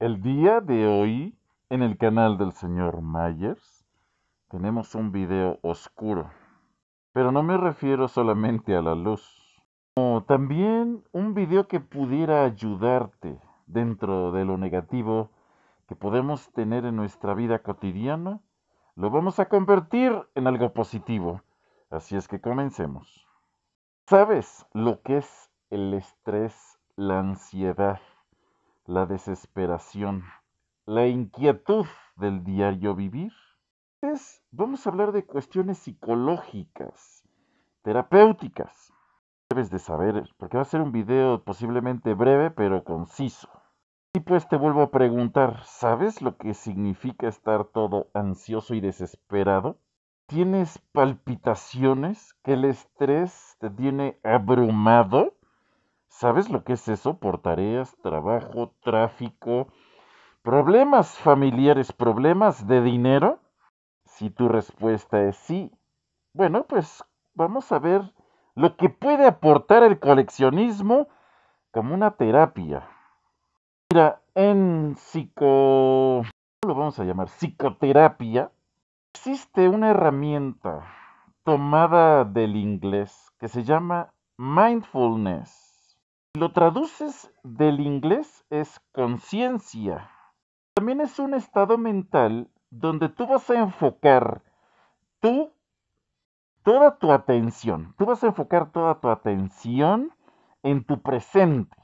El día de hoy, en el canal del señor Myers, tenemos un video oscuro. Pero no me refiero solamente a la luz. O también un video que pudiera ayudarte dentro de lo negativo que podemos tener en nuestra vida cotidiana. Lo vamos a convertir en algo positivo. Así es que comencemos. ¿Sabes lo que es el estrés, la ansiedad? la desesperación, la inquietud del diario vivir. Entonces, vamos a hablar de cuestiones psicológicas, terapéuticas. Debes de saber, porque va a ser un video posiblemente breve, pero conciso. Y pues te vuelvo a preguntar, ¿sabes lo que significa estar todo ansioso y desesperado? ¿Tienes palpitaciones? ¿Que el estrés te tiene abrumado? ¿Sabes lo que es eso? Por tareas, trabajo, tráfico, problemas familiares, problemas de dinero. Si tu respuesta es sí, bueno, pues vamos a ver lo que puede aportar el coleccionismo como una terapia. Mira, en psico... lo vamos a llamar? Psicoterapia. Existe una herramienta tomada del inglés que se llama mindfulness lo traduces del inglés es conciencia. También es un estado mental donde tú vas a enfocar tú, toda tu atención. Tú vas a enfocar toda tu atención en tu presente.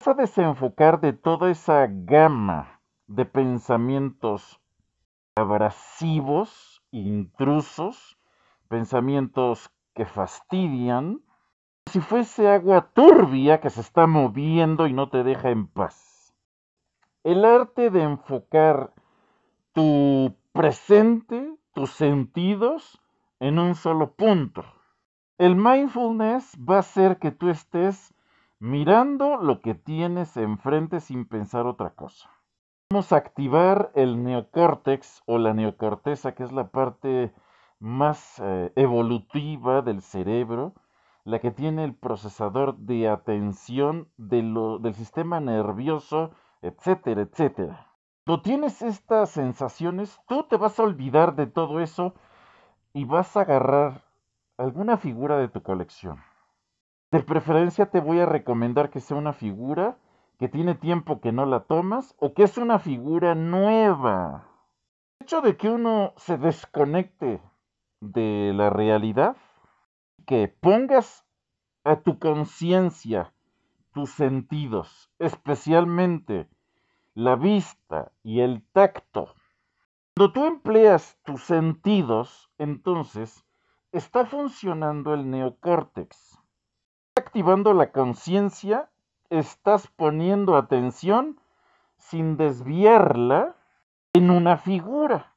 Vas a desenfocar de toda esa gama de pensamientos abrasivos, intrusos, pensamientos que fastidian, si fuese agua turbia que se está moviendo y no te deja en paz. El arte de enfocar tu presente, tus sentidos, en un solo punto. El mindfulness va a hacer que tú estés mirando lo que tienes enfrente sin pensar otra cosa. Vamos a activar el neocórtex o la neocorteza, que es la parte más eh, evolutiva del cerebro, la que tiene el procesador de atención del sistema nervioso, etcétera, etcétera. Tú tienes estas sensaciones, tú te vas a olvidar de todo eso y vas a agarrar alguna figura de tu colección. De preferencia te voy a recomendar que sea una figura que tiene tiempo que no la tomas o que es una figura nueva. El hecho de que uno se desconecte de la realidad que pongas a tu conciencia tus sentidos, especialmente la vista y el tacto. Cuando tú empleas tus sentidos, entonces está funcionando el neocórtex. Activando la conciencia, estás poniendo atención sin desviarla en una figura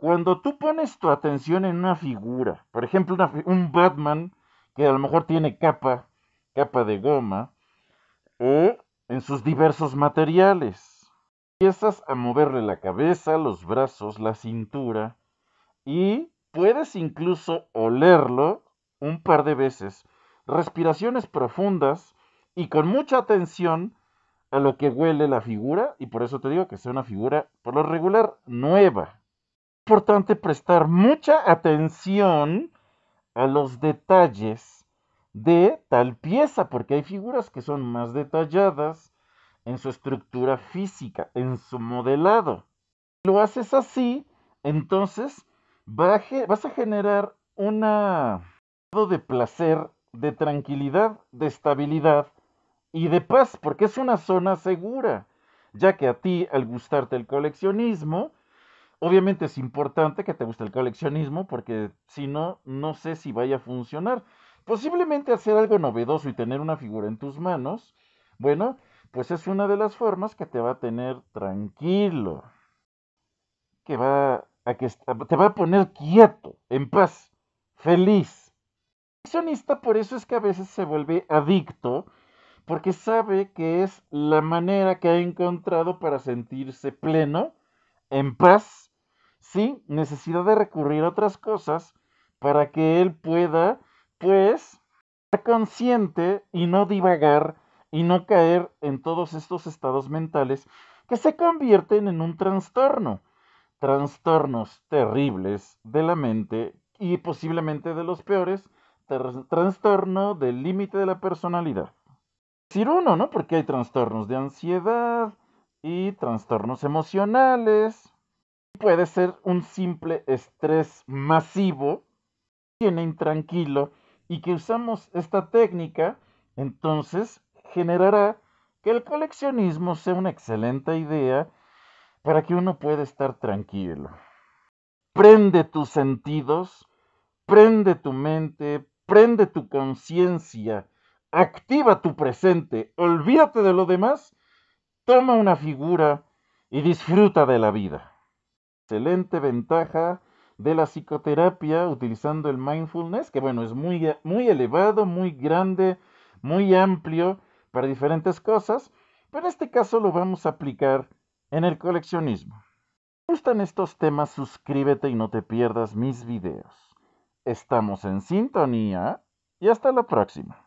cuando tú pones tu atención en una figura, por ejemplo, un Batman que a lo mejor tiene capa, capa de goma, o en sus diversos materiales, empiezas a moverle la cabeza, los brazos, la cintura, y puedes incluso olerlo un par de veces, respiraciones profundas y con mucha atención a lo que huele la figura, y por eso te digo que sea una figura por lo regular nueva, importante prestar mucha atención a los detalles de tal pieza, porque hay figuras que son más detalladas en su estructura física, en su modelado. lo haces así, entonces vas a generar un estado de placer, de tranquilidad, de estabilidad y de paz, porque es una zona segura, ya que a ti, al gustarte el coleccionismo, Obviamente es importante que te guste el coleccionismo porque si no, no sé si vaya a funcionar. Posiblemente hacer algo novedoso y tener una figura en tus manos, bueno, pues es una de las formas que te va a tener tranquilo. Que va a que te va a poner quieto, en paz, feliz. El coleccionista por eso es que a veces se vuelve adicto porque sabe que es la manera que ha encontrado para sentirse pleno, en paz sí, necesidad de recurrir a otras cosas para que él pueda, pues, estar consciente y no divagar y no caer en todos estos estados mentales que se convierten en un trastorno. Trastornos terribles de la mente y posiblemente de los peores, trastorno del límite de la personalidad. Decir uno, ¿no? Porque hay trastornos de ansiedad y trastornos emocionales puede ser un simple estrés masivo, tiene intranquilo, y que usamos esta técnica, entonces generará que el coleccionismo sea una excelente idea para que uno pueda estar tranquilo. Prende tus sentidos, prende tu mente, prende tu conciencia, activa tu presente, olvídate de lo demás, toma una figura y disfruta de la vida excelente ventaja de la psicoterapia utilizando el mindfulness, que bueno, es muy, muy elevado, muy grande, muy amplio para diferentes cosas, pero en este caso lo vamos a aplicar en el coleccionismo. Si te gustan estos temas, suscríbete y no te pierdas mis videos. Estamos en sintonía y hasta la próxima.